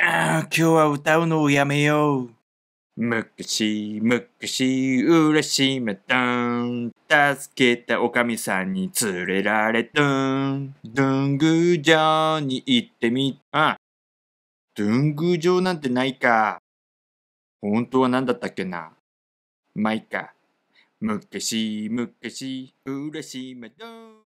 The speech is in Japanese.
ああ、今日は歌うのをやめよう。むくし、むくし、うらしめたん。助けたおかみさんに連れられたん。どんぐじょうに行ってみ、あ、どんぐじょうなんてないか。本当は何だったっけな。まあ、いっか。むくし、むくし、うらしめたん。